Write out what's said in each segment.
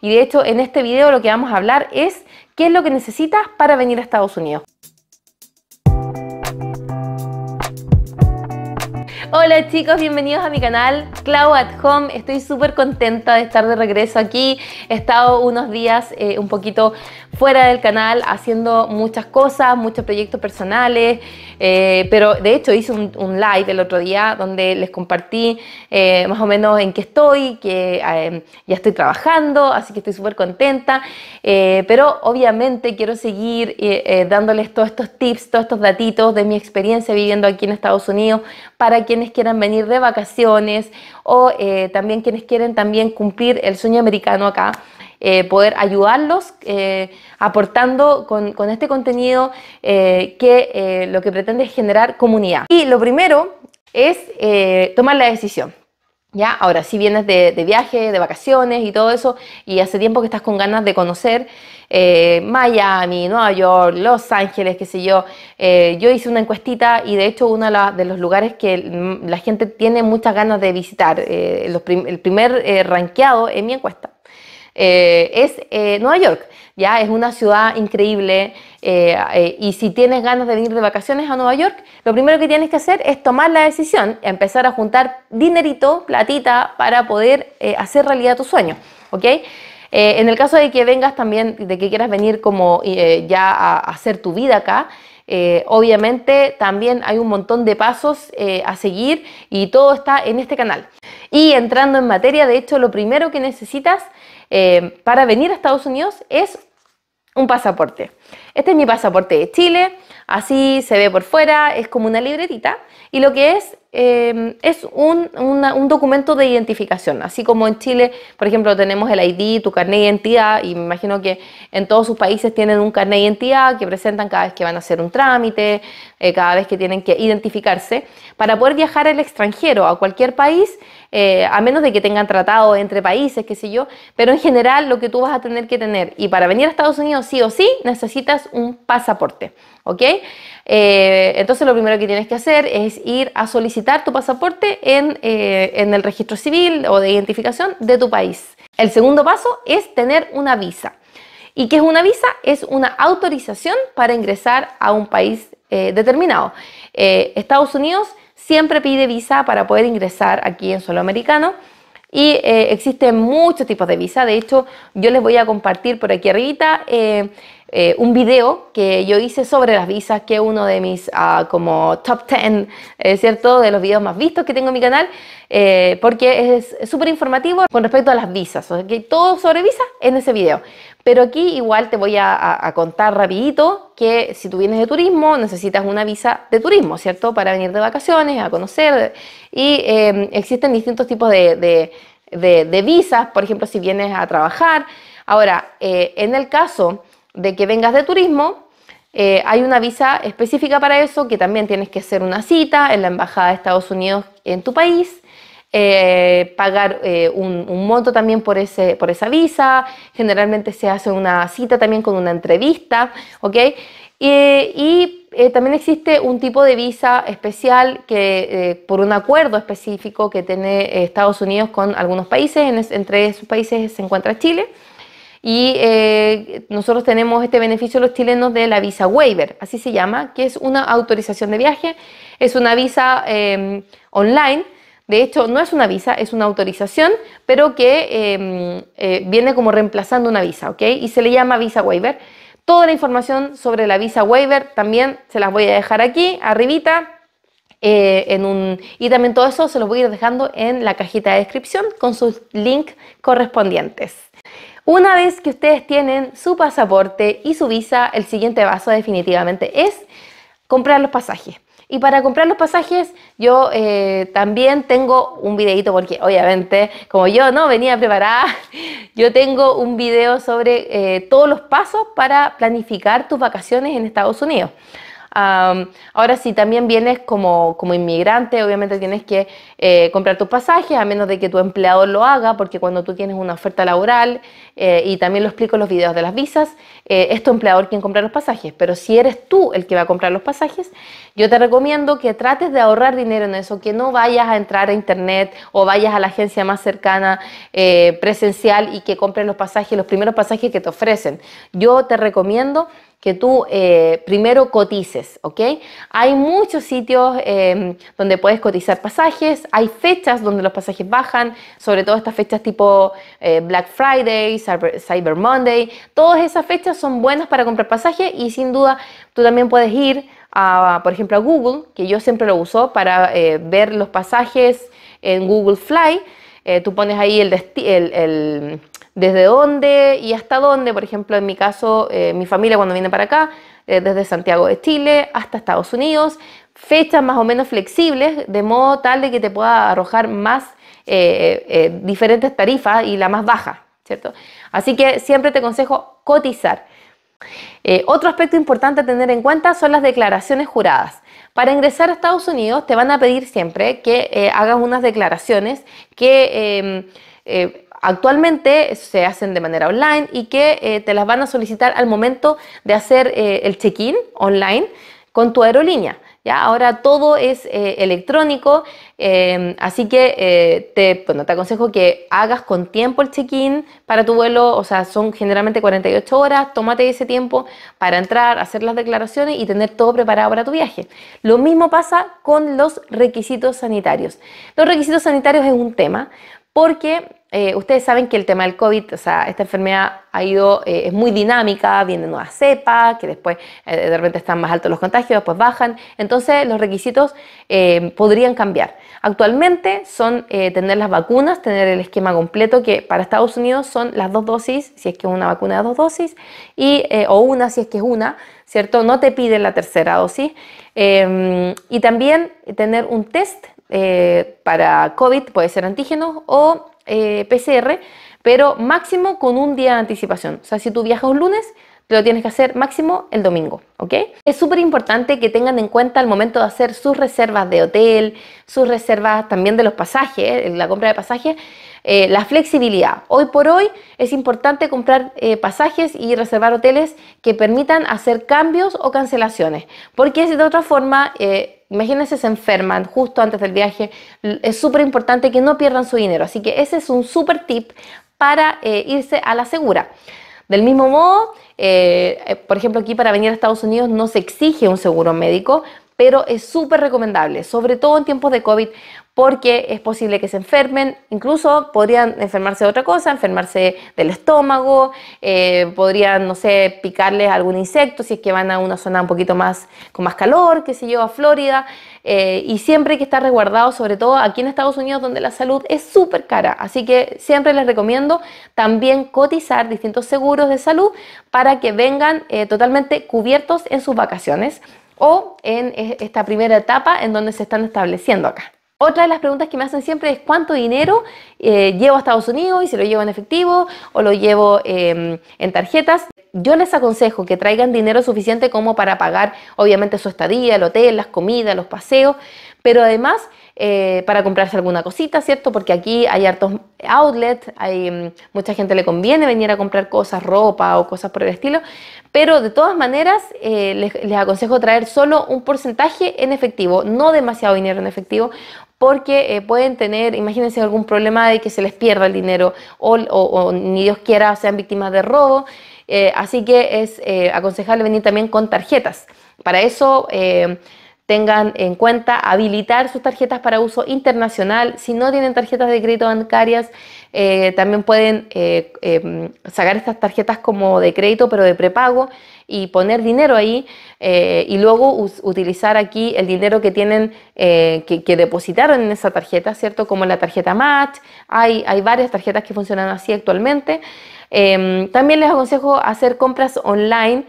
Y de hecho, en este video lo que vamos a hablar es qué es lo que necesitas para venir a Estados Unidos. Hola chicos, bienvenidos a mi canal Clau at Home. Estoy súper contenta de estar de regreso aquí. He estado unos días eh, un poquito fuera del canal haciendo muchas cosas, muchos proyectos personales, eh, pero de hecho hice un, live el otro día donde les compartí eh, más o menos en qué estoy, que eh, ya estoy trabajando, así que estoy súper contenta, pero obviamente quiero seguir dándoles todos estos tips, todos estos datitos de mi experiencia viviendo aquí en Estados Unidos para quienes quieran venir de vacaciones o también quienes quieren también cumplir el sueño americano acá. Eh, poder ayudarlos eh, aportando con, este contenido eh, que lo que pretende es generar comunidad. Y lo primero es tomar la decisión. ¿Ya? Ahora, si vienes de, viaje, de vacaciones y todo eso, y hace tiempo que estás con ganas de conocer Miami, Nueva York, Los Ángeles, qué sé yo, yo hice una encuestita y de hecho uno de los lugares que mm, la gente tiene muchas ganas de visitar, el primer ranqueado en mi encuesta eh, es eh, Nueva York. Ya es una ciudad increíble eh, y si tienes ganas de venir de vacaciones a Nueva York, lo primero que tienes que hacer es tomar la decisión, empezar a juntar dinerito, platita, para poder hacer realidad tu sueño. ¿ok? en el caso de que vengas también, de que quieras venir como ya a, hacer tu vida acá, obviamente también hay un montón de pasos a seguir y todo está en este canal. Y entrando en materia, de hecho, lo primero que necesitas eh, para venir a Estados Unidos es un pasaporte. Este es mi pasaporte de Chile, así se ve por fuera, es como una libretita y lo que es eh, es un, documento de identificación, así como en Chile, por ejemplo, tenemos el ID, tu carnet de identidad y me imagino que en todos sus países tienen un carnet de identidad que presentan cada vez que van a hacer un trámite, eh, cada vez que tienen que identificarse. Para poder viajar al extranjero, a cualquier país, eh, a menos de que tengan tratado entre países, qué sé yo, pero en general lo que tú vas a tener que tener, y para venir a Estados Unidos sí o sí, necesitas un pasaporte, ¿ok? Eh, entonces lo primero que tienes que hacer es ir a solicitar tu pasaporte en, eh, en el registro civil o de identificación de tu país. El segundo paso es tener una visa. ¿Y qué es una visa? Es una autorización para ingresar a un país eh, determinado. Eh, Estados Unidos siempre pide visa para poder ingresar aquí en suelo americano y eh, existen muchos tipos de visa. De hecho, yo les voy a compartir por aquí arribita eh, un video que yo hice sobre las visas, que es uno de mis ah, como top 10, es eh, ¿cierto? De los videos más vistos que tengo en mi canal, eh, porque es súper informativo con respecto a las visas, o que todo sobre visas en ese video. Pero aquí igual te voy a, contar rapidito que si tú vienes de turismo, necesitas una visa de turismo, ¿cierto? Para venir de vacaciones, a conocer, y em, existen distintos tipos de, de, visas, por ejemplo, si vienes a trabajar. Ahora, en el caso de que vengas de turismo, eh, hay una visa específica para eso, que también tienes que hacer una cita en la Embajada de Estados Unidos en tu país, eh, pagar eh, un, monto también por, ese, por esa visa, generalmente se hace una cita también con una entrevista, ¿ok? y también existe un tipo de visa especial que por un acuerdo específico que tiene Estados Unidos con algunos países, entre esos países se encuentra Chile y eh, nosotros tenemos este beneficio los chilenos de la visa waiver, así se llama, que es una autorización de viaje, es una visa em, online, de hecho no es una visa, es una autorización, pero que em, eh, viene como reemplazando una visa, ¿ok? Y se le llama visa waiver. Toda la información sobre la visa waiver también se las voy a dejar aquí, arribita. Eh, y también todo eso se los voy a ir dejando en la cajita de descripción con sus links correspondientes. Una vez que ustedes tienen su pasaporte y su visa, el siguiente paso definitivamente es comprar los pasajes. Y para comprar los pasajes, yo eh, también tengo un videito, porque obviamente, como yo no venía preparada, yo tengo un video sobre eh, todos los pasos para planificar tus vacaciones en Estados Unidos ahora, si también vienes como, inmigrante, obviamente tienes que eh, comprar tus pasajes, a menos de que tu empleador lo haga, porque cuando tú tienes una oferta laboral, eh, y también lo explico en los videos de las visas, eh, es tu empleador quien compra los pasajes. Pero si eres tú el que va a comprar los pasajes, yo te recomiendo que trates de ahorrar dinero en eso, que no vayas a entrar a internet o vayas a la agencia más cercana presencial y que compres los pasajes, los primeros pasajes que te ofrecen. Yo te recomiendo que tú eh, primero cotices, ¿ok? Hay muchos sitios em, donde puedes cotizar pasajes, hay fechas donde los pasajes bajan, sobre todo estas fechas tipo eh, Black Friday, Cyber Monday, todas esas fechas son buenas para comprar pasajes y sin duda tú también puedes ir a, por ejemplo, a Google, que yo siempre lo uso para eh, ver los pasajes en Google Fly. tú pones ahí el, el, el, desde dónde y hasta dónde, por ejemplo, en mi caso, eh, mi familia cuando viene para acá, eh, desde Santiago de Chile hasta Estados Unidos, fechas más o menos flexibles, de modo tal de que te pueda arrojar más eh, diferentes tarifas y la más baja, ¿cierto? Así que siempre te aconsejo cotizar. otro aspecto importante a tener en cuenta son las declaraciones juradas. Para ingresar a Estados Unidos te van a pedir siempre que hagas unas declaraciones que... Em, actualmente se hacen de manera online y que eh, te las van a solicitar al momento de hacer eh, el check-in online con tu aerolínea. ¿ya? Ahora todo es eh, electrónico, em, así que te, te aconsejo que hagas con tiempo el check-in para tu vuelo, o sea, son generalmente 48 horas, tómate ese tiempo para entrar, hacer las declaraciones y tener todo preparado para tu viaje. Lo mismo pasa con los requisitos sanitarios. Los requisitos sanitarios es un tema porque eh, ustedes saben que el tema del COVID, o sea, esta enfermedad ha ido, eh, es muy dinámica, viene nueva cepa, que después eh, de repente están más altos los contagios, después bajan, entonces los requisitos podrían cambiar. Actualmente son tener las vacunas, tener el esquema completo, que para Estados Unidos son las dos dosis, si es que es una vacuna de dos dosis, y, o una si es que es una, ¿cierto? No te piden la tercera dosis. Em, y también tener un test eh, para COVID, puede ser antígenos o eh, PCR, pero máximo con un día de anticipación. O sea, si tú viajas un lunes, te lo tienes que hacer máximo el domingo, ¿ok? Es súper importante que tengan en cuenta al momento de hacer sus reservas de hotel, sus reservas también de los pasajes, eh, la compra de pasajes, la flexibilidad. Hoy por hoy es importante comprar pasajes y reservar hoteles que permitan hacer cambios o cancelaciones, porque de otra forma imagínense, se enferman justo antes del viaje, es súper importante que no pierdan su dinero. Así que ese es un súper tip para eh, irse a la segura. Del mismo modo, eh, eh, por ejemplo, aquí para venir a Estados Unidos no se exige un seguro médico, pero es súper recomendable, sobre todo en tiempos de COVID, porque es posible que se enfermen, incluso podrían enfermarse de otra cosa, enfermarse del estómago, eh, podrían, no sé, picarles algún insecto si es que van a una zona un poquito más con más calor, que se lleva a Florida, eh, y siempre hay que estar resguardado, sobre todo aquí en Estados Unidos donde la salud es súper cara, así que siempre les recomiendo también cotizar distintos seguros de salud para que vengan eh, totalmente cubiertos en sus vacaciones o en esta primera etapa en donde se están estableciendo acá. Otra de las preguntas que me hacen siempre es cuánto dinero eh, llevo a Estados Unidos y si lo llevo en efectivo o lo llevo em, en tarjetas. Yo les aconsejo que traigan dinero suficiente como para pagar obviamente su estadía, el hotel, las comidas, los paseos, pero además eh, para comprarse alguna cosita, ¿cierto? Porque aquí hay hartos outlets, hay em, mucha gente le conviene venir a comprar cosas, ropa o cosas por el estilo, pero de todas maneras eh, les aconsejo traer solo un porcentaje en efectivo, no demasiado dinero en efectivo porque eh, pueden tener, imagínense algún problema de que se les pierda el dinero o, ni Dios quiera sean víctimas de robo. Eh, así que es eh, aconsejable venir también con tarjetas. Para eso tengan en cuenta habilitar sus tarjetas para uso internacional. Si no tienen tarjetas de crédito bancarias, eh, también pueden eh, em, sacar estas tarjetas como de crédito, pero de prepago, y poner dinero ahí eh, y luego utilizar aquí el dinero que tienen, que, depositaron en esa tarjeta, ¿cierto? Como la tarjeta Match, hay, hay varias tarjetas que funcionan así actualmente. Em, también les aconsejo hacer compras online.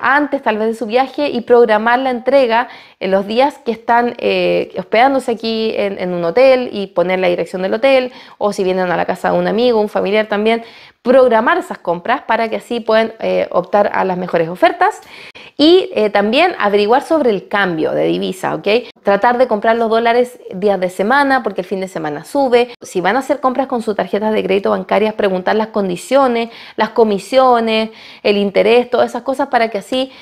antes tal vez de su viaje y programar la entrega en los días que están eh, hospedándose aquí en, un hotel y poner la dirección del hotel, o si vienen a la casa de un amigo, un familiar también, programar esas compras para que así puedan eh, optar a las mejores ofertas y eh, también averiguar sobre el cambio de divisa, ¿ok? Tratar de comprar los dólares días de semana porque el fin de semana sube. Si van a hacer compras con sus tarjetas de crédito bancarias, preguntar las condiciones, las comisiones, el interés, todas esas cosas para que así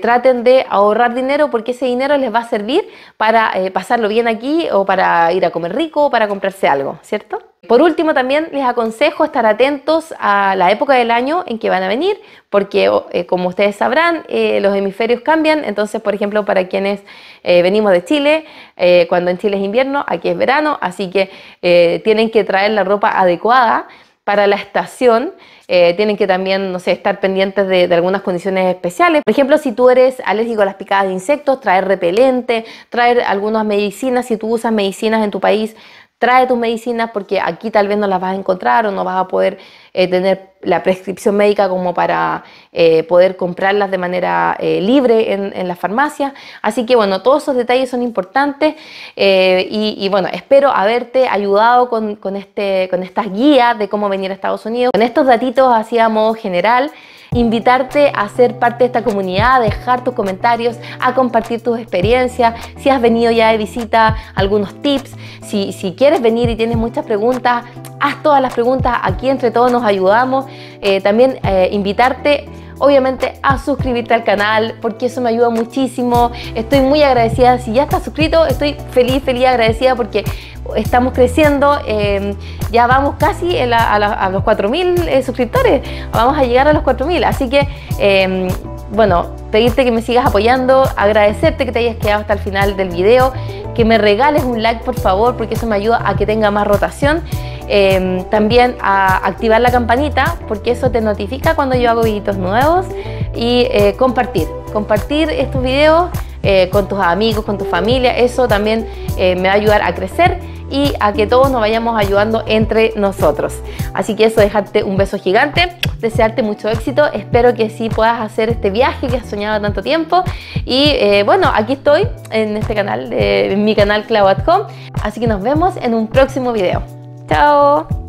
traten de ahorrar dinero porque ese dinero les va a servir para eh, pasarlo bien aquí o para ir a comer rico o para comprarse algo, ¿cierto? Por último, también les aconsejo estar atentos a la época del año en que van a venir, porque oh, eh, como ustedes sabrán, eh, los hemisferios cambian, entonces, por ejemplo, para quienes venimos de Chile, cuando en Chile es invierno, aquí es verano, así que tienen que traer la ropa adecuada para la estación, eh, tienen que también, no sé, estar pendientes de, de, algunas condiciones especiales. Por ejemplo, si tú eres alérgico a las picadas de insectos, traer repelente, traer algunas medicinas, si tú usas medicinas en tu país trae tus medicinas porque aquí tal vez no las vas a encontrar o no vas a poder eh, tener la prescripción médica como para eh, poder comprarlas de manera eh, libre en, las farmacias. Así que bueno, todos esos detalles son importantes y, bueno, espero haberte ayudado con, este, con estas guías de cómo venir a Estados Unidos. Con estos datitos así a modo general invitarte a ser parte de esta comunidad, a dejar tus comentarios, a compartir tus experiencias, si has venido ya de visita, algunos tips, si, quieres venir y tienes muchas preguntas, haz todas las preguntas, aquí entre todos nos ayudamos. Eh, también eh, invitarte obviamente a suscribirte al canal porque eso me ayuda muchísimo. Estoy muy agradecida. Si ya estás suscrito, estoy feliz, feliz, agradecida porque estamos creciendo. Em, ya vamos casi a, los 4.000 eh, suscriptores. Vamos a llegar a los 4.000. Así que, em, bueno, pedirte que me sigas apoyando, agradecerte que te hayas quedado hasta el final del video, que me regales un like por favor, porque eso me ayuda a que tenga más rotación. Em, también a activar la campanita, porque eso te notifica cuando yo hago videitos nuevos. Y eh, compartir, compartir estos videos eh, con tus amigos, con tu familia, eso también eh, me va a ayudar a crecer y a que todos nos vayamos ayudando entre nosotros. Así que eso, dejarte un beso gigante, desearte mucho éxito, espero que sí puedas hacer este viaje que has soñado tanto tiempo y eh, bueno, aquí estoy en este canal, de, en mi canal Home. así que nos vemos en un próximo video. ¡Chao!